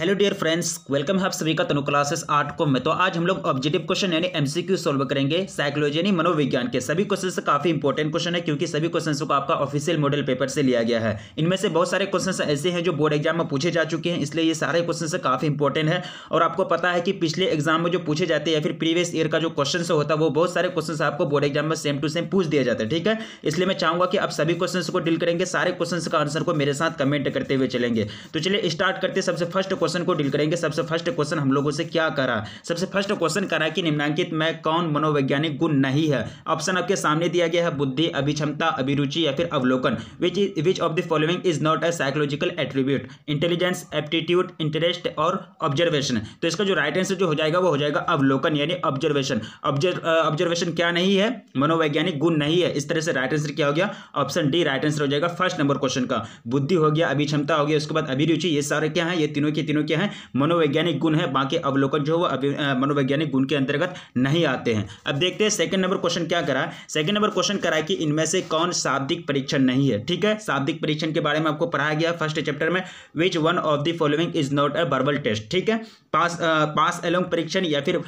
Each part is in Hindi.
हेलो डियर फ्रेंड्स वेलकम है आप सभी का तनु क्लासेस आर्ट को में तो आज हम लोग ऑब्जेक्टिव क्वेश्चन यानी एमसीक्यू सॉल्व करेंगे साइकोलॉजी यानी मनोविज्ञान के सभी क्वेश्चन काफी इंपॉर्टेंट क्वेश्चन है क्योंकि सभी क्वेश्चन को आपका ऑफिशियल मॉडल पेपर से लिया गया है इनमें से बहुत सारे क्वेश्चन ऐसे हैं जो बोर्ड एग्जाम में पूछे जा चुके हैं इसलिए ये सारे क्वेश्चन काफी इंपॉर्टेंट है और आपको पता है कि पिछले एग्जाम में जो पूछे जाते हैं या फिर प्रीवियस ईयर का जो क्वेश्चन होता है वो बहुत सारे क्वेश्चन आपको बोर्ड एग्जाम में सेम टू सेम पूछ दिया जाता है ठीक है इसलिए मैं चाहूंगा कि आप सभी क्वेश्चन को डील करेंगे सारे क्वेश्चन का आंसर को मेरे साथ कमेंट करते हुए चलेंगे तो चलिए स्टार्ट करते सबसे फर्स्ट क्वेश्चन को डील करेंगे सबसे फर्स्ट क्वेश्चन हम लोगों से क्या करा सबसे फर्स्ट क्वेश्चन करा कि निम्नांकित में कौन मनोवैज्ञानिक गुण नहीं है ऑप्शन आपके सामने दिया गया है बुद्धि अभिक्षमता अभिरुचि या फिर अवलोकन which which of the following is not a psychological attribute intelligence aptitude interest और ऑब्जर्वेशन तो इसका जो राइट आंसर जो हो जाएगा वो हो जाएगा अवलोकन यानी ऑब्जर्वेशन ऑब्जर्वेशन क्या नहीं है मनोवैज्ञानिक गुण नहीं है इस तरह से राइट आंसर क्या हो गया ऑप्शन डी राइट आंसर हो जाएगा फर्स्ट नंबर क्वेश्चन का बुद्धि हो गया अभिक्षमता हो गया उसके बाद अभिरुचि ये सारे क्या है ये तीनों के तीनों तीनों क्या है मनोवैज्ञानिक गुण है बाकी अवलोकन जो है मनोवैज्ञानिक गुण के अंतर्गत नहीं आते हैं अब देखते हैं सेकंड नंबर क्वेश्चन क्या करा सेकंड नंबर क्वेश्चन करा कि इनमें से कौन शाब्दिक परीक्षण नहीं है ठीक है शाब्दिक परीक्षण के बारे में आपको पढ़ाया गया फर्स्ट चैप्टर में which one of the following is not a verbal test ठीक है पास पास एलोंग परीक्षण या फिर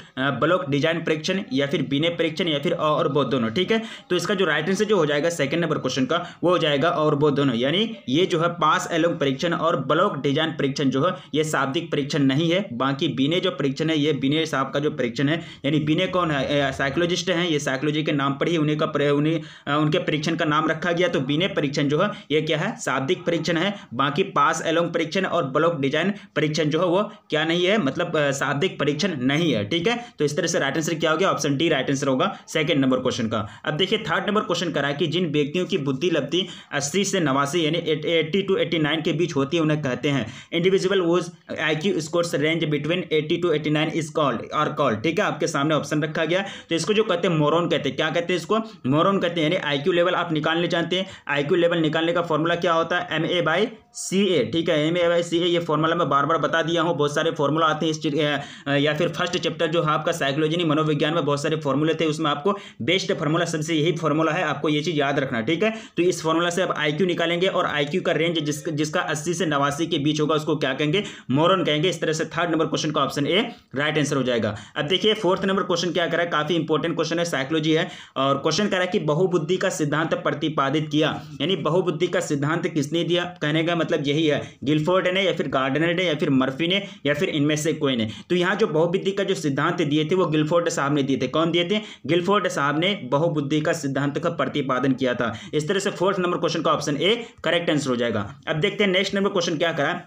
ब्लॉक डिजाइन परीक्षण या फिर बिने परीक्षण या फिर और बहुत दोनों ठीक है तो इसका जो राइट आंसर जो हो जाएगा सेकंड नंबर क्वेश्चन का वो हो जाएगा और बहुत दोनों यानी ये जो है पास एलोंग परीक्षण और ब्लॉक डिजाइन परीक्षण जो है ये शाब्दिक परीक्षण नहीं है बाकी बिने जो परीक्षण है ये बिने साहब का जो परीक्षण है यानी बिने कौन है साइकोलॉजिस्ट हैं ये साइकोलॉजी के नाम पर ही उन्हें का उन्हें उनके परीक्षण का नाम रखा गया तो बिने परीक्षण जो है ये क्या है शाब्दिक परीक्षण है बाकी पास एलोंग परीक्षण और ब्लॉक डिजाइन परीक्षण जो है वो क्या नहीं है मतलब शाब्दिक परीक्षण नहीं है ठीक है तो इस तरह से राइट आंसर क्या हो गया ऑप्शन डी राइट आंसर होगा सेकेंड नंबर क्वेश्चन का अब देखिए थर्ड नंबर क्वेश्चन करा कि जिन व्यक्तियों की बुद्धि लब्धि अस्सी से नवासी यानी एट्टी टू एट्टी नाइन के बीच होती है उन्हें कहते हैं individual whose I Q scores range between 80 to 89 nine is called are called ठीक है आपके सामने ऑप्शन रखा गया तो इसको जो कहते हैं मोरन कहते हैं क्या कहते हैं इसको मोरन कहते हैं यानी आई क्यू लेवल आप निकालने जानते हैं आई क्यू लेवल निकालने का फॉर्मूला क्या होता है एम ए बाई सी ए ठीक है एम ए वाई सी ए ये फॉर्मूला मैं बार बार बता दिया हूँ बहुत सारे फॉर्मूला आते हैं इस या फिर फर्स्ट चैप्टर जो है आपका साइकोलॉजी मनोविज्ञान में बहुत सारे फॉर्मूले थे उसमें आपको बेस्ट फॉर्मूला सबसे यही फॉर्मूला है आपको ये चीज़ याद रखना ठीक है तो इस फॉर्मूला से आप आई निकालेंगे और आई का रेंज जिस, जिसका अस्सी से नवासी के बीच होगा उसको क्या कहेंगे मोरन कहेंगे इस तरह से थर्ड नंबर क्वेश्चन का ऑप्शन ए राइट आंसर हो जाएगा अब देखिए फोर्थ नंबर क्वेश्चन क्या करा काफ़ी इंपॉर्टेंट क्वेश्चन है साइकोलॉजी है और क्वेश्चन करा कि बहुबुद्धि का सिद्धांत प्रतिपादित किया यानी बहुबुद्धि का सिद्धांत किसने दिया कहने का मतलब यही है गिलफोर्ड ने या फिर गार्डनर ने या फिर मर्फी ने या फिर इनमें से कोई ने तो यहाँ जो बहुबुद्धि का जो सिद्धांत दिए थे वो गिलफोर्ड साहब ने दिए थे कौन दिए थे गिलफोर्ड साहब ने बहुबुद्धि का सिद्धांत का प्रतिपादन किया था इस तरह से फोर्थ नंबर क्वेश्चन का ऑप्शन ए करेक्ट आंसर हो जाएगा अब देखते हैं नेक्स्ट नंबर क्वेश्चन क्या करा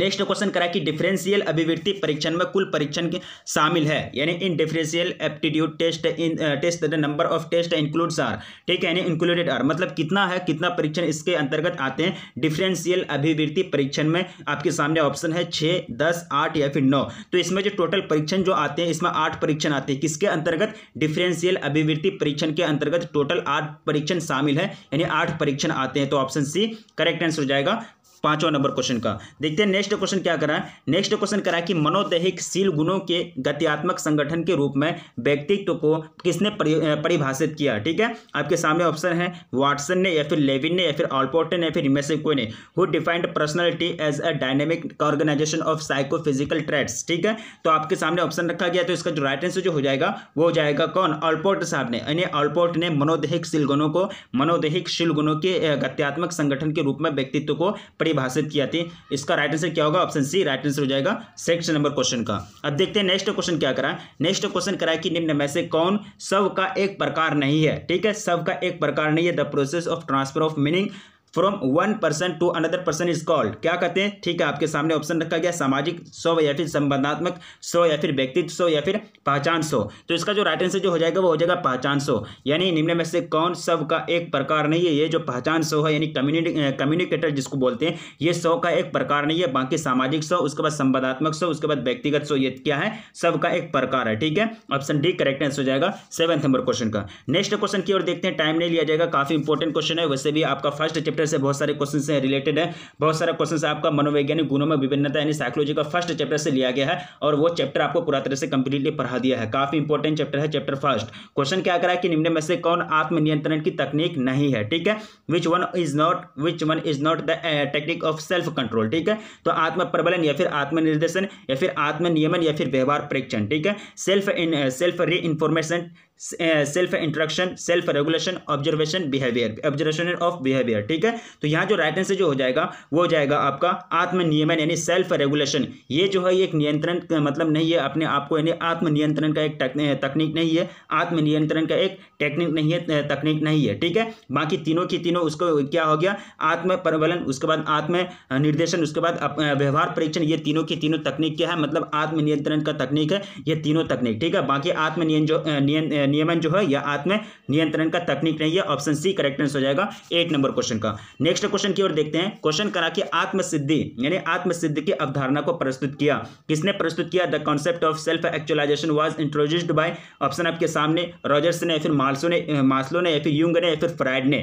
नेक्स्ट क्वेश्चन करा कि डिफरेंशियल अभिवृत्ति परीक्षण में कुल परीक्षण के शामिल है यानी in differential aptitude test in test the number of test includes are ठीक है यानी इंक्लूडेड आर मतलब कितना है कितना परीक्षण इसके अंतर्गत आते हैं डिफरेंशियल अभिवृत्ति परीक्षण में आपके सामने ऑप्शन है छः दस आठ या फिर नौ तो इसमें जो टोटल परीक्षण जो आते हैं इसमें आठ परीक्षण आते हैं किसके अंतर्गत डिफरेंशियल अभिवृत्ति परीक्षण के अंतर्गत टोटल आठ परीक्षण शामिल है यानी आठ परीक्षण आते हैं तो ऑप्शन सी करेक्ट आंसर हो जाएगा पांचवा नंबर क्वेश्चन का देखते हैं नेक्स्ट क्वेश्चन क्या करा है नेक्स्ट क्वेश्चन करा कि मनोदैहिक सील गुणों के गतियात्मक संगठन के रूप में व्यक्तित्व को किसने परिभाषित किया ठीक है आपके सामने ऑप्शन है वाटसन ने या फिर लेविन ने या फिर ऑलपोर्टन ने या फिर मेसिको ने who defined personality as a dynamic organization of psychophysical traits ठीक है तो आपके सामने ऑप्शन रखा गया तो इसका जो राइट आंसर जो हो जाएगा वो हो जाएगा कौन ऑलपोर्ट साहब ने यानी ऑलपोर्ट ने मनोदैहिक सील गुणों को मनोदैहिक सील गुणों के गत्यात्मक संगठन के रूप में व्यक्तित्व को परिभाषित किया थी इसका राइट आंसर क्या होगा ऑप्शन सी राइट आंसर हो जाएगा सेक्शन नंबर क्वेश्चन का अब देखते हैं नेक्स्ट क्वेश्चन क्या करा नेक्स्ट क्वेश्चन करा कि निम्न में से कौन सब का एक प्रकार नहीं है ठीक है सब का एक प्रकार नहीं है the process of transfer of meaning from one person to another person is called क्या कहते हैं ठीक है आपके सामने ऑप्शन रखा गया सामाजिक सो या फिर संबंधात्मक सो या फिर व्यक्तित्व सो या फिर पहचान सो तो इसका जो राइट आंसर जो हो जाएगा वो हो जाएगा पहचान सो यानी निम्न में से कौन सब का एक प्रकार नहीं है ये जो पहचान सो है यानी कम्युनिकेटर जिसको बोलते हैं ये सौ का एक प्रकार नहीं है बाकी सामाजिक सौ उसके बाद संवादात्मक सौ उसके बाद व्यक्तिगत सो ये क्या है सब का एक प्रकार है ठीक है ऑप्शन डी करेक्ट आंसर हो जाएगा सेवन नंबर क्वेश्चन का नेक्स्ट क्वेश्चन की ओर देखते हैं टाइम नहीं लिया जाएगा काफी इंपॉर्टेंट क्वेश्चन है वैसे भी आपका फर्स्ट चैप्टर चैप्टर से बहुत सारे क्वेश्चन से रिलेटेड है बहुत सारा क्वेश्चन आपका मनोवैज्ञानिक गुणों में विभिन्नता यानी साइकोलॉजी का फर्स्ट चैप्टर से लिया गया है और वो चैप्टर आपको पूरा तरह से कंप्लीटली पढ़ा दिया है काफी इंपॉर्टेंट चैप्टर है चैप्टर फर्स्ट क्वेश्चन क्या करा है कि निम्न में से कौन आत्मनियंत्रण की तकनीक नहीं है ठीक है which one is not which one is not the technique of self control ठीक है तो आत्म प्रबलन या फिर आत्मनिर्देशन या फिर आत्मनियमन या फिर व्यवहार परीक्षण ठीक है self in self reinforcement self instruction self regulation observation behaviour observation of behaviour ठीक है तो यहाँ जो राइट आंसर जो हो जाएगा वो हो जाएगा आपका आत्मनियमन यानी सेल्फ रेगुलेशन ये जो है एक नियंत्रण मतलब नहीं है अपने आप को यानी आत्मनियंत्रण का एक तकनीक नहीं है आत्मनियंत्रण का एक टेक्निक नहीं है तकनीक नहीं है ठीक है बाकी तीनों की तीनों उसको क्या हो गया आत्म प्रबलन उसके बाद आत्म निर्देशन उसके बाद व्यवहार परीक्षण ये तीनों की तीनों तकनीक क्या है मतलब आत्मनियंत्रण का तकनीक है ये तीनों तकनीक ठीक है बाकी आत्मनियंत्रण नियमन जो है यह आत्म नियंत्रण का तकनीक नहीं है ऑप्शन सी करेक्ट आंसर हो जाएगा एट नंबर क्वेश्चन का नेक्स्ट क्वेश्चन की ओर देखते हैं क्वेश्चन करा कि आत्मसिद्धि यानी आत्मसिद्धि की अवधारणा को प्रस्तुत किया किसने प्रस्तुत किया the concept of self actualization was introduced by option आपके सामने रॉजर्स ने फिर मार्सो ने मार्सलो ने फिर यूंग ने फिर फ्राइड ने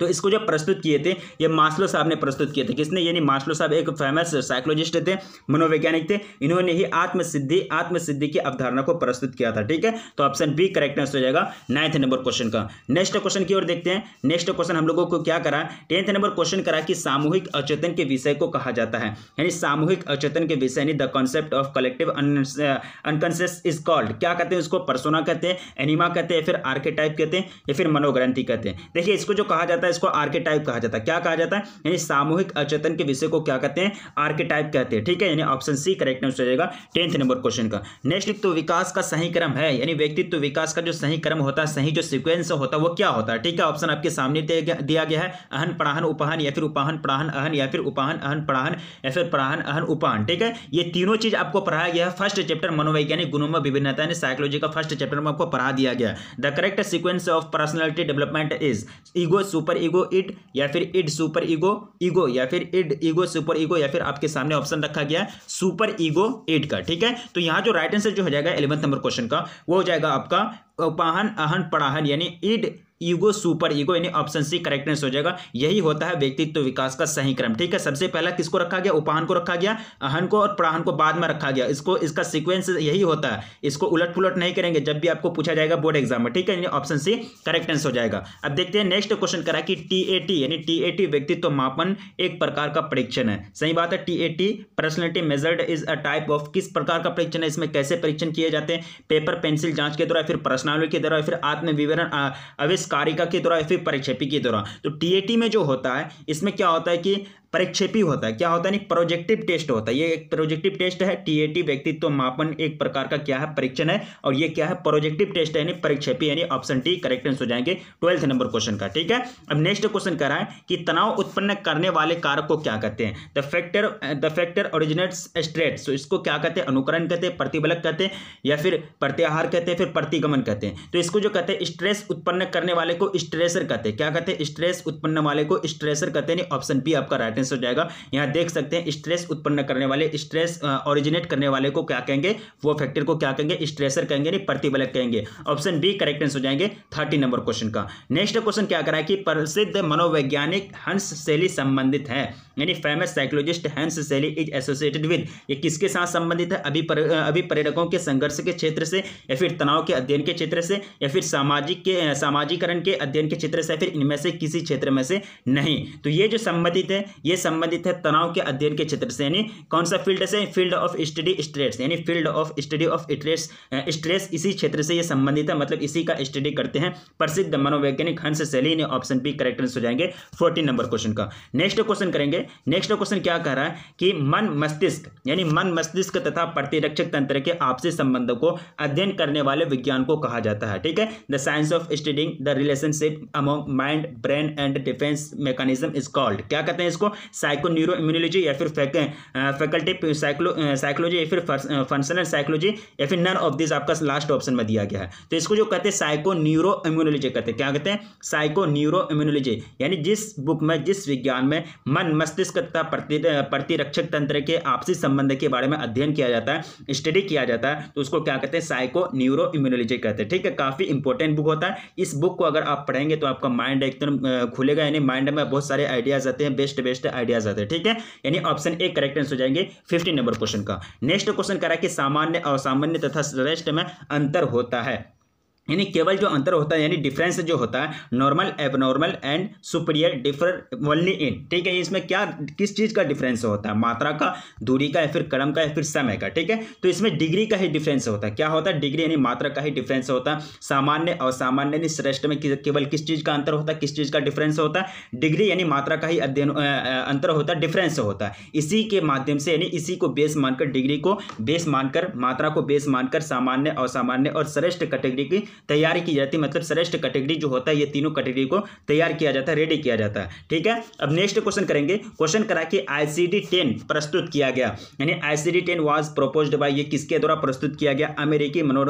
तो इसको जो प्रस्तुत किए थे ये मास्लो साहब ने प्रस्तुत किए थे किसने यानी मास्लो साहब एक फेमस साइकोलॉजिस्ट थे मनोवैज्ञानिक थे इन्होंने ही आत्मसिद्धि आत्मसिद्धि की अवधारणा को प्रस्तुत किया था ठीक है तो ऑप्शन बी करेक्ट आंसर हो जाएगा नाइन्थ नंबर क्वेश्चन का नेक्स्ट क्वेश्चन की ओर देखते हैं नेक्स्ट क्वेश्चन हम लोगों को क्या करा टेंथ नंबर क्वेश्चन करा कि सामूहिक अचेतन के विषय को कहा जाता है यानी सामूहिक अचेतन के विषय यानी the concept of collective unconscious is called क्या कहते हैं उसको परसोना कहते हैं एनिमा कहते हैं फिर आर्केटाइप कहते हैं या फिर मनोग्रंथि कहते हैं देखिए इसको जो कहा जाता है है इसको आर्केटाइप कहा जाता है क्या कहा जाता है यानी सामूहिक अचेतन के विषय को क्या कहते हैं आर्केटाइप कहते हैं ठीक है यानी ऑप्शन सी करेक्ट आंसर हो जाएगा टेंथ नंबर क्वेश्चन का नेक्स्ट लिख तो विकास का सही क्रम है यानी व्यक्तित्व विकास का जो सही क्रम होता है सही जो सिक्वेंस होता है वो क्या होता है ठीक है ऑप्शन आपके सामने दिया गया है अहन पढ़ाहन उपहन या फिर उपहन पढ़ाहन अहन या फिर उपहन अहन पढ़ाहन या फिर पढ़ाहन अहन उपहन ठीक है ये तीनों चीज आपको पढ़ाया गया है फर्स्ट चैप्टर मनोवैज्ञानिक गुणों में विभिन्नता यानी साइकोलॉजी का फर्स्ट चैप्टर में आपको पढ़ा दिया गया the correct sequence of personality development is ego super ego id या फिर इड सुपर ईगो ईगो या फिर इड ईगो सुपर ईगो या फिर आपके सामने ऑप्शन रखा गया सुपर ईगो इड का ठीक है तो यहाँ जो राइट आंसर जो हो जाएगा इलेवंथ नंबर क्वेश्चन का वो हो जाएगा आपका उपाहन अहन पढ़ाहन यानी इड ईगो सुपर ईगो यानी ऑप्शन सी करेक्टनेस हो जाएगा यही होता है व्यक्तित्व विकास का सही क्रम ठीक है सबसे पहला किसको रखा गया उपाहन को रखा गया अहन को और प्राहन को बाद में रखा गया इसको इसका सीक्वेंस यही होता है इसको उलट पुलट नहीं करेंगे जब भी आपको पूछा जाएगा बोर्ड एग्जाम में ठीक है यानी ऑप्शन सी करेक्टनेस हो जाएगा अब देखते हैं नेक्स्ट क्वेश्चन करा कि टी ए टी यानी टी ए टी व्यक्तित्व मापन एक प्रकार का परीक्षण है सही बात है T A T personality measured is a type of किस प्रकार का परीक्षण है इसमें कैसे परीक्षण किए जाते हैं पेपर पेंसिल जांच के द्वारा फिर प्रश्न प्रश्नावली के द्वारा फिर आत्मविवरण विवरण आविष्कारिका के द्वारा फिर परिक्षेपी के द्वारा तो टीएटी में जो होता है इसमें क्या होता है कि परिक्षेपी होता है क्या होता है नहीं प्रोजेक्टिव टेस्ट होता है ये एक प्रोजेक्टिव टेस्ट है टीएटी व्यक्तित्व तो मापन एक प्रकार का क्या है परीक्षण है और ये क्या है प्रोजेक्टिव टेस्ट है यानी परीक्षेपी यानी ऑप्शन टी करेक्ट आंसर हो जाएंगे ट्वेल्थ नंबर क्वेश्चन का ठीक है अब नेक्स्ट क्वेश्चन कर रहा है कि तनाव उत्पन्न करने वाले कारक को क्या कहते हैं the factor the factor originate stress so इसको क्या कहते हैं अनुकरण कहते हैं प्रतिबलक कहते हैं या फिर प्रत्याहार कहते हैं फिर प्रतिगमन कहते हैं कहते हैं तो इसको जो कहते हैं स्ट्रेस उत्पन्न करने वाले को स्ट्रेसर कहते हैं क्या कहते हैं स्ट्रेस उत्पन्न वाले को स्ट्रेसर कहते हैं ऑप्शन बी आपका राइट आंसर हो जाएगा यहाँ देख सकते हैं स्ट्रेस उत्पन्न करने वाले स्ट्रेस ओरिजिनेट करने वाले को क्या कहेंगे वो फैक्टर को क्या कहेंगे स्ट्रेसर कहेंगे नहीं प्रतिबलक कहेंगे ऑप्शन बी करेक्ट आंसर हो जाएंगे थर्टी नंबर क्वेश्चन का नेक्स्ट क्वेश्चन क्या करा है कि प्रसिद्ध मनोवैज्ञानिक हंस शैली संबंधित है यानी फेमस साइकोलॉजिस्ट हंस शैली इज एसोसिएटेड विद ये किसके साथ संबंधित है अभी पर, अभी पर्यटकों के संघर्ष के क्षेत्र से या फिर तनाव के अध्ययन के क्षेत्र क्षेत्र से या फिर सामाजिक के सामाजिकरण के अध्ययन के क्षेत्र से फिर इनमें से किसी क्षेत्र में से नहीं तो ये जो संबंधित है ये संबंधित है तनाव के अध्ययन के क्षेत्र से यानी कौन सा फील्ड से फील्ड ऑफ स्टडी स्ट्रेस यानी field of study of stress stress इसी क्षेत्र से ये संबंधित है मतलब इसी का स्टडी करते हैं प्रसिद्ध मनोवैज्ञानिक हंस सेली ने ऑप्शन बी करेक्ट आंसर हो जाएंगे फोर्टीन नंबर क्वेश्चन का नेक्स्ट क्वेश्चन करेंगे नेक्स्ट क्वेश्चन क्या कह रहा है कि मन मस्तिष्क यानी मन मस्तिष्क तथा प्रतिरक्षक तंत्र के आपसी संबंधों को अध्ययन करने वाले विज्ञान को कहा कहा जाता है ठीक है the science of studying the relationship among mind brain and defence mechanism is called क्या कहते हैं इसको साइको न्यूरो इम्यूनोलॉजी या फिर फैकल्टी साइक्लो साइकोलॉजी या फिर फंक्शनल साइकोलॉजी या फिर नन ऑफ दिस आपका लास्ट ऑप्शन में दिया गया है तो इसको जो कहते हैं साइको न्यूरो इम्यूनोलॉजी कहते हैं क्या कहते हैं साइको न्यूरो इम्यूनोलॉजी यानी जिस बुक में जिस विज्ञान में मन मस्तिष्क तथा प्रतिरक्षक तंत्र के आपसी संबंध के बारे में अध्ययन किया जाता है स्टडी किया जाता है तो उसको क्या कहते हैं साइको न्यूरो इम्यूनोलॉजी कहते हैं कहते हैं ठीक है काफ़ी इंपॉर्टेंट बुक होता है इस बुक को अगर आप पढ़ेंगे तो आपका माइंड एकदम खुलेगा यानी माइंड में बहुत सारे आइडियाज़ आते हैं बेस्ट बेस्ट आइडियाज़ आते हैं ठीक है यानी ऑप्शन ए करेक्ट आंसर हो जाएंगे फिफ्टीन नंबर क्वेश्चन का नेक्स्ट क्वेश्चन करा कि सामान्य असामान्य तथा श्रेष्ठ में अंतर होता है यानी केवल जो अंतर होता है यानी डिफरेंस जो होता है normal abnormal and superior differ only in ठीक है इसमें क्या किस चीज़ का डिफरेंस होता है मात्रा का दूरी का या फिर क्रम का या फिर समय का ठीक है तो इसमें डिग्री का ही डिफरेंस होता है क्या होता है डिग्री यानी मात्रा का ही डिफरेंस होता है सामान्य और सामान्य यानी श्रेष्ठ में केवल किस चीज़ का अंतर होता है किस चीज़ का डिफरेंस होता है डिग्री यानी मात्रा का ही अध्ययन अंतर होता है डिफरेंस होता है इसी के माध्यम से यानी इसी को बेस मानकर डिग्री को बेस मानकर मात्रा को बेस मानकर सामान्य असामान्य और श्रेष्ठ कैटेगरी की तैयारी की जाती है मतलब श्रेष्ठ कैटेगरी जो होता है ये तीनों कैटेगरी को तैयार किया जाता है रेडी किया जाता है ठीक है अब नेक्स्ट क्वेश्चन करेंगे क्वेश्चन करा कि आईसीडी टेन प्रस्तुत किया गया यानी ICD ten was propose by ये किसके द्वारा प्रस्तुत किया गया अमेरिकी मनो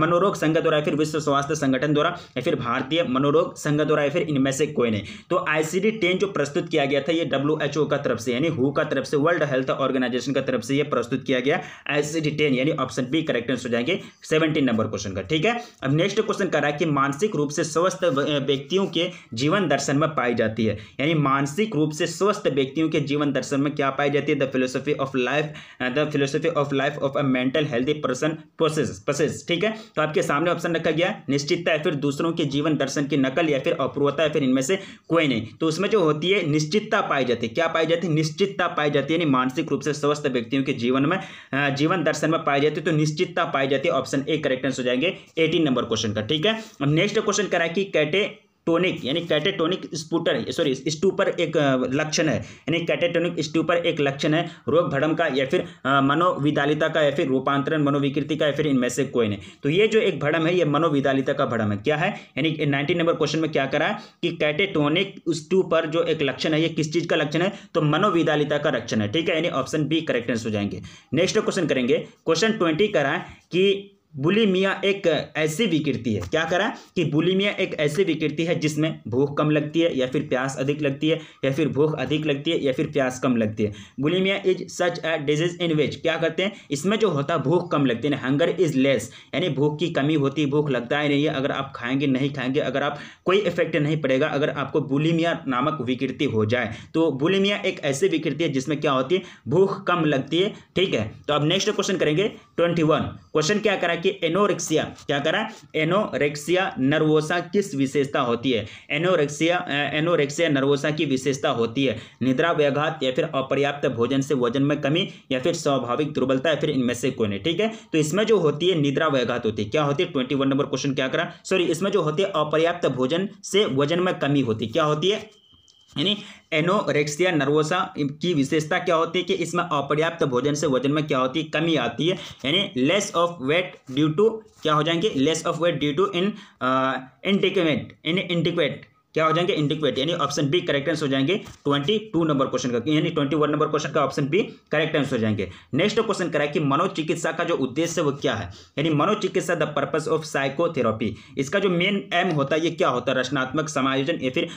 मनोरोग संघ द्वारा फिर विश्व स्वास्थ्य संगठन द्वारा या फिर भारतीय मनोरोग संघ द्वारा या फिर इनमें से कोई नहीं तो आईसीडी टेन जो प्रस्तुत किया गया था ये डब्ल्यू एच ओ का तरफ से यानी हु का तरफ से वर्ल्ड हेल्थ ऑर्गेनाइजेशन का तरफ से ये प्रस्तुत किया गया आईसीडी टेन यानी ऑप्शन बी करेक्ट आंसर हो जाएंगे सेवेंटीन नंबर क्वेश्चन का ठीक है अब नेक्स्ट क्वेश्चन कर रहा है कि मानसिक रूप से स्वस्थ व्यक्तियों के जीवन दर्शन में पाई जाती है यानी मानसिक रूप से स्वस्थ व्यक्तियों के जीवन दर्शन में क्या पाई जाती है the philosophy of life the philosophy of life of a mental healthy person process process ठीक है तो आपके सामने ऑप्शन रखा गया निश्चितता या फिर दूसरों के जीवन दर्शन की नकल या फिर अपूर्वता या फिर इनमें से कोई नहीं तो उसमें जो होती है निश्चितता पाई जाती है क्या पाई जाती है निश्चितता पाई जाती है यानी मानसिक रूप से स्वस्थ व्यक्तियों के जीवन में जीवन दर्शन में पाई जाती है तो निश्चितता पाई जाती है ऑप्शन ए करेक्ट आंसर हो जाएंगे ए एटीन नंबर क्वेश्चन का ठीक है अब नेक्स्ट क्वेश्चन करा कि कैटे टोनिक यानी कैटेटोनिक स्पूटर सॉरी स्टूपर एक लक्षण है यानी कैटेटोनिक स्टूपर एक लक्षण है रोग भड़म का या फिर मनोविदालिता का या फिर रूपांतरण मनोविकृति का या फिर इनमें से कोई नहीं तो ये जो एक भड़म है ये मनोविदालिता का भड़म है क्या है यानी नाइनटीन नंबर क्वेश्चन में क्या करा है कि कैटेटोनिक स्टूपर जो एक लक्षण है ये किस चीज़ का लक्षण है तो मनोविदालिता का लक्षण है ठीक है यानी ऑप्शन बी करेक्ट आंसर हो जाएंगे नेक्स्ट क्वेश्चन करेंगे क्वेश्चन ट्वेंटी करा कि बुलीमिया एक ऐसी विकृति है क्या करा कि बुलीमिया एक ऐसी विकृति है जिसमें भूख कम लगती है या फिर प्यास अधिक लगती है या फिर भूख अधिक लगती है या फिर प्यास कम लगती है bulimia is such a disease in which क्या करते हैं इसमें जो होता है भूख कम लगती है हंगर इज लेस यानी भूख की कमी होती है भूख लगता ही नहीं है अगर आप खाएंगे नहीं खाएंगे अगर आप कोई इफेक्ट नहीं पड़ेगा अगर आपको बुलीमिया नामक विकृति हो जाए तो बुलीमिया एक ऐसी विकृति है जिसमें क्या होती है भूख कम लगती है ठीक है तो अब नेक्स्ट क्वेश्चन करेंगे ट्वेंटी क्वेश्चन क्या करा कि एनोरेक्सिया क्या करा एनोरेक्सिया नर्वोसा किस विशेषता होती है एनोरेक्सिया एनोरेक्सिया नर्वोसा की विशेषता होती है निद्रा व्याघात या फिर अपर्याप्त भोजन से वजन में कमी या फिर स्वाभाविक दुर्बलता या फिर इनमें से कोई नहीं ठीक है तो इसमें जो होती है निद्रा व्याघात होती है क्या होती है ट्वेंटी नंबर क्वेश्चन क्या करा सॉरी इसमें जो होती है अपर्याप्त भोजन से वजन में कमी होती क्या होती है यानी एनोरेक्सिया नर्वोसा की विशेषता क्या होती है कि इसमें अपर्याप्त भोजन से वजन में क्या होती है कमी आती है यानी less of weight due to क्या हो जाएंगे less of weight due to inadequate inadequate क्या हो जाएंगे इंडिक्वेट यानी ऑप्शन बी करेक्ट आंसर हो जाएंगे ट्वेंटी टू नंबर क्वेश्चन का यानी ट्वेंटी वन नंबर क्वेश्चन का ऑप्शन बी करेक्ट आंसर हो जाएंगे नेक्स्ट क्वेश्चन करा कि मनोचिकित्सा का जो उद्देश्य वो क्या है यानी मनोचिकित्सा द पर्पज ऑफ साइकोथेरापी इसका जो मेन एम होता है ये क्या होता है रचनात्मक समायोजन या फिर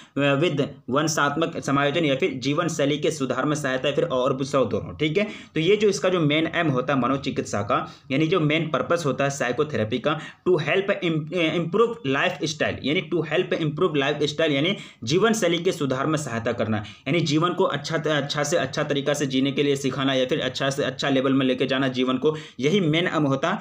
विद वंशात्मक समायोजन या फिर जीवन शैली के सुधार में सहायता या फिर और सौ दोनों ठीक है तो ये जो इसका जो मेन एम होता है मनोचिकित्सा का यानी जो मेन पर्पज होता है साइकोथेरेपी का to help improve lifestyle यानी to help improve lifestyle सुधार यानी जीवन शैली के सुधार में सहायता करना यानी जीवन को अच्छा अच्छा से अच्छा तरीका से जीने के लिए सिखाना या फिर अच्छा से अच्छा लेवल में लेके जाना जीवन को यही मेन अम होता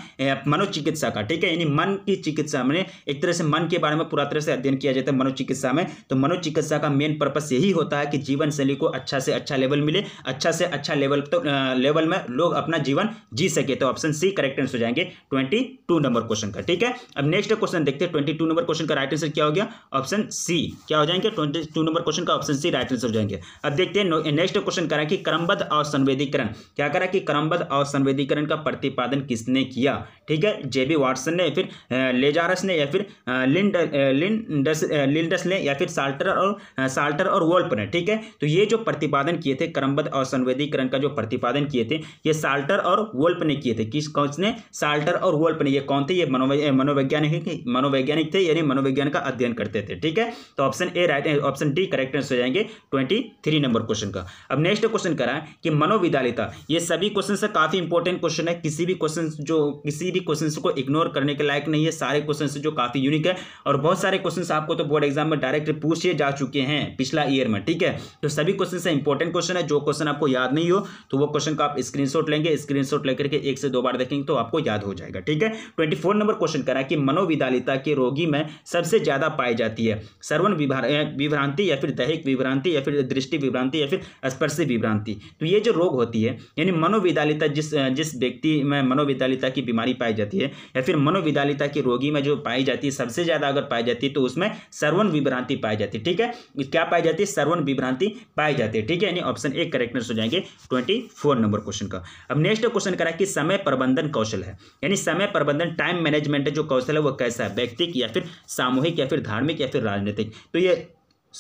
मनोचिकित्सा का ठीक है यानी मन की चिकित्सा मैंने एक तरह से मन के बारे में पूरा तरह से अध्ययन किया जाता तो है मनोचिकित्सा में तो मनोचिकित्सा का मेन पर्पज यही होता है कि जीवन शैली को अच्छा से अच्छा लेवल मिले अच्छा से अच्छा लेवल तो लेवल में लोग अपना जीवन जी सके तो ऑप्शन सी करेक्ट आंसर हो जाएंगे ट्वेंटी टू नंबर क्वेश्चन का ठीक है अब नेक्स्ट क्वेश्चन देखते हैं ट्वेंटी टू नंबर क्वेश्चन का राइट आंसर क्या हो गया ऑप्शन सी क्या हो जाएंगे ट्वेंटी टू नंबर क्वेश्चन का ऑप्शन सी राइट आंसर हो जाएंगे अब देखते हैं नेक्स्ट क्वेश्चन करा कि क्रमबद्ध और संवेदीकरण क्या करा कि क्रमबद्ध और संवेदीकरण का प्रतिपादन किसने किया ठीक है जेबी वाटसन ने फिर लेजारस ने या फिर लिंडस लिंडस ने या फिर साल्टर और साल्टर और वोल्प ने ठीक है तो ये जो प्रतिपादन किए थे क्रमबद्ध और संवेदीकरण का जो प्रतिपादन किए थे ये साल्टर और वोल्प ने किए थे किस कौन ने साल्टर और वोल्प ने ये कौन थे ये मनोवैज्ञानिक मनोवैज्ञानिक थे यानी मनोविज्ञान का अध्ययन करते थे ठीक है तो option A right option D correct answer हो जाएंगे ट्वेंटी थ्री नंबर क्वेश्चन का अब नेक्स्ट क्वेश्चन है कि मनोविद्यालयता ये सभी क्वेश्चन से काफ़ी इंपॉर्टेंट क्वेश्चन है किसी भी क्वेश्चन जो किसी भी क्वेश्चन को इग्नोर करने के लायक नहीं है सारे क्वेश्चन जो काफ़ी यूनिक है और बहुत सारे क्वेश्चन आपको तो बोर्ड एग्जाम में डायरेक्ट पूछे जा चुके हैं पिछला ईयर में ठीक है तो सभी क्वेश्चन से इंपॉर्टेंट क्वेश्चन है जो क्वेश्चन आपको याद नहीं हो तो वो क्वेश्चन का आप स्क्रीनशॉट लेंगे स्क्रीन लेकर के एक से दो बार देखेंगे तो आपको याद हो जाएगा ठीक है ट्वेंटी नंबर क्वेश्चन करा कि मनोविद्यालयता के रोगी में सबसे ज़्यादा पाई जाती है सर्व श्रवण विभ्रांति या फिर दैहिक विभ्रांति या फिर दृष्टि विभ्रांति या फिर स्पर्शी विभ्रांति तो ये जो रोग होती है यानी मनोविदालिता जिस जिस व्यक्ति में मनोविदालिता की बीमारी पाई जाती है या फिर मनोविदालिता की रोगी में जो पाई जाती है सबसे ज़्यादा अगर पाई जाती है तो उसमें सर्वन विभ्रांति पाई जाती है ठीक है क्या पाई जाती है सर्वन विभ्रांति पाई जाती है ठीक है यानी ऑप्शन ए करेक्ट हो जाएंगे ट्वेंटी नंबर क्वेश्चन का अब नेक्स्ट क्वेश्चन करा कि समय प्रबंधन कौशल है यानी समय प्रबंधन टाइम मैनेजमेंट जो कौशल है वो कैसा है व्यक्तिक या फिर सामूहिक या फिर धार्मिक या फिर राजनीतिक तो ये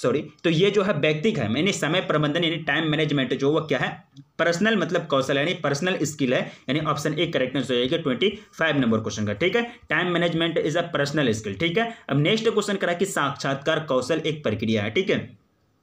सॉरी तो ये जो है व्यक्तिक है यानी समय प्रबंधन यानी टाइम मैनेजमेंट जो वो क्या है पर्सनल मतलब कौशल यानी पर्सनल स्किल है यानी ऑप्शन ए करेक्ट आंसर हो जाएगा ट्वेंटी फाइव नंबर क्वेश्चन का ठीक है time management is a personal skill ठीक है अब नेक्स्ट क्वेश्चन करा कि साक्षात्कार कौशल एक प्रक्रिया है ठीक है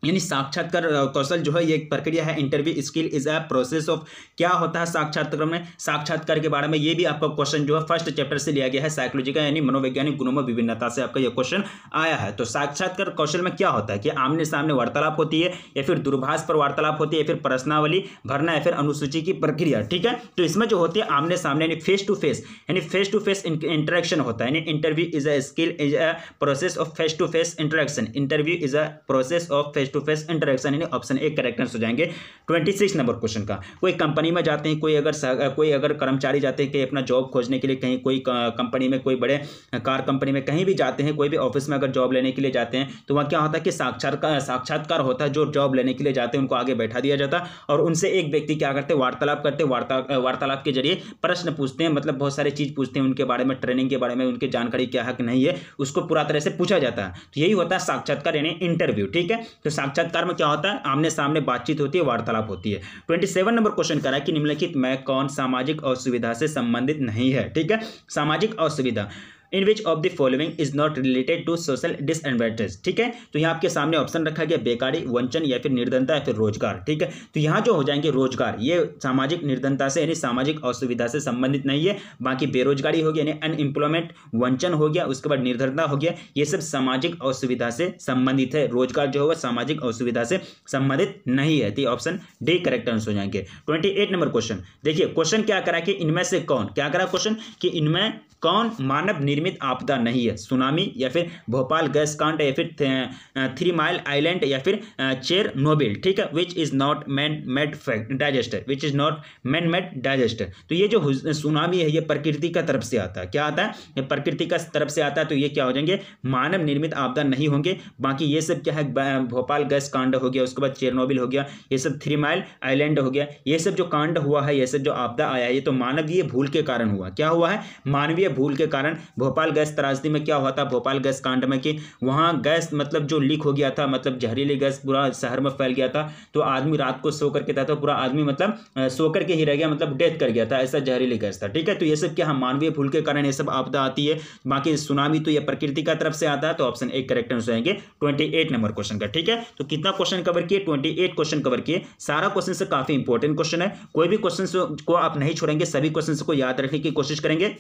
यानी साक्षात्कार कौशल जो है ये एक प्रक्रिया है interview skill is a process of क्या होता है साक्षात्कार में साक्षात्कार के बारे में ये भी आपका क्वेश्चन जो है फर्स्ट चैप्टर से लिया गया है साइकोलॉजी का यानी मनोवैज्ञानिक गुणों में विभिन्नता से आपका ये क्वेश्चन आया है तो साक्षात्कार कौशल में क्या होता है कि आमने सामने वार्तालाप होती है या फिर दूरभाष पर वार्तालाप होती है या फिर प्रश्नावली भरना या फिर अनुसूची की प्रक्रिया ठीक है तो इसमें जो होती है आमने सामने यानी फेस टू फेस यानी फेस टू फेस इंटरेक्शन होता है यानी interview is a skill is a process of face to face interaction interview is a process of face face to face interaction यानी ऑप्शन ए करेक्ट आंसर हो जाएंगे ट्वेंटी सिक्स नंबर क्वेश्चन का कोई कंपनी में जाते हैं कोई अगर कोई अगर कर्मचारी जाते हैं कि अपना जॉब खोजने के लिए कहीं कोई कंपनी में कोई बड़े कार कंपनी में कहीं भी जाते हैं कोई भी ऑफिस में अगर जॉब लेने के लिए जाते हैं तो वहाँ क्या होता है कि साक्षात्कार साक्षात्कार होता है जो जॉब लेने के लिए जाते हैं उनको आगे बैठा दिया जाता है और उनसे एक व्यक्ति क्या करते हैं वार्तालाप करते हैं वार्तालाप के जरिए प्रश्न पूछते हैं मतलब बहुत सारी चीज़ पूछते हैं उनके बारे में ट्रेनिंग के बारे में उनकी जानकारी क्या है कि नहीं है उसको पूरा तरह से पूछा जाता है तो यही होता है साक्षात्कार यानी इंटरव्यू ठीक है तो साक्षात्कार में क्या होता है आमने सामने बातचीत होती है वार्तालाप होती है ट्वेंटी सेवन नंबर क्वेश्चन करा कि निम्नलिखित में कौन सामाजिक असुविधा से संबंधित नहीं है ठीक है सामाजिक असुविधा in which of the following is not related to social disadvantage ठीक है तो यहाँ आपके सामने ऑप्शन रखा गया बेकारी वंचन या फिर निर्धनता या फिर रोजगार ठीक है तो यहाँ जो हो जाएंगे रोजगार ये सामाजिक निर्धनता से यानी सामाजिक असुविधा से संबंधित नहीं है बाकी बेरोजगारी हो गया यानी अनएम्प्लॉयमेंट वंचन हो गया उसके बाद निर्धनता हो गया ये सब सामाजिक असुविधा से संबंधित है रोजगार जो होगा सामाजिक असुविधा से संबंधित नहीं है तो ऑप्शन डी करेक्ट आंसर हो जाएंगे ट्वेंटी एट नंबर क्वेश्चन देखिए क्वेश्चन क्या करा कि इनमें से कौन क्या करा क्वेश्चन कि इनमें कौन मानव निर्मित निर्मित आपदा नहीं है सुनामी या फिर भोपाल गैस कांड या फिर थ्री माइल आइलैंड या फिर चेर नोबिल ठीक है which is not man made fact disaster which is not man made disaster तो ये जो सुनामी है ये प्रकृति का तरफ से आता है क्या आता है ये प्रकृति का तरफ से आता है तो ये क्या हो जाएंगे मानव निर्मित आपदा नहीं होंगे बाकी ये सब क्या है भोपाल गैस कांड हो गया उसके बाद चेरनोबिल हो गया ये सब थ्री माइल आइलैंड हो गया ये सब जो कांड हुआ है ये सब जो आपदा आया है ये तो मानवीय भूल के कारण हुआ क्या हुआ है मानवीय भूल के कारण भोपाल गैस त्रासदी में क्या हुआ था भोपाल गैस कांड में कि वहाँ गैस मतलब जो लीक हो गया था मतलब जहरीली गैस पूरा शहर में फैल गया था तो आदमी रात को सो करके था तो पूरा आदमी मतलब सो करके ही रह गया मतलब डेथ कर गया था ऐसा जहरीली गैस था ठीक है तो ये सब क्या मानवीय भूल के कारण ये सब आपदा आती है बाकी सुनामी तो यह प्रकृति का तरफ से आता है तो ऑप्शन एक करेक्ट आंसर आएंगे ट्वेंटी नंबर क्वेश्चन का ठीक है तो कितना क्वेश्चन कवर किए ट्वेंटी क्वेश्चन कवर किए सारा क्वेश्चन से काफी इंपॉर्टेंट क्वेश्चन है कोई भी क्वेश्चन को आप नहीं छोड़ेंगे सभी क्वेश्चन को याद रखने की कोशिश करेंगे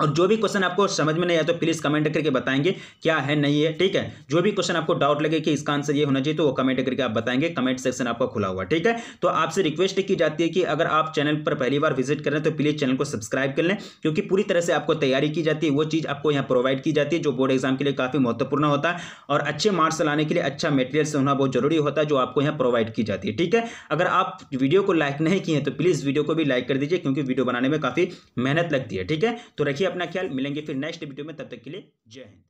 और जो भी क्वेश्चन आपको समझ में नहीं आया तो प्लीज़ कमेंट करके बताएंगे क्या है नहीं है ठीक है जो भी क्वेश्चन आपको डाउट लगे कि इसका आंसर ये होना चाहिए तो वो कमेंट करके आप बताएंगे कमेंट सेक्शन आपका खुला हुआ ठीक है तो आपसे रिक्वेस्ट की जाती है कि अगर आप चैनल पर पहली बार विजिट करें तो प्लीज़ चैनल को सब्सक्राइब कर लें क्योंकि पूरी तरह से आपको तैयारी की जाती है वो चीज़ आपको यहाँ प्रोवाइड की जाती है जो बोर्ड एग्जाम के लिए काफ़ी महत्वपूर्ण होता है और अच्छे मार्क्स लाने के लिए अच्छा मेटेरियल होना बहुत जरूरी होता है जो आपको यहाँ प्रोवाइड की जाती है ठीक है अगर आप वीडियो को लाइक नहीं किए तो प्लीज़ वीडियो को भी लाइक कर दीजिए क्योंकि वीडियो बनाने में काफ़ी मेहनत लगती है ठीक है तो रखिए अपना ख्याल मिलेंगे फिर नेक्स्ट वीडियो में तब तक के लिए जय हिंद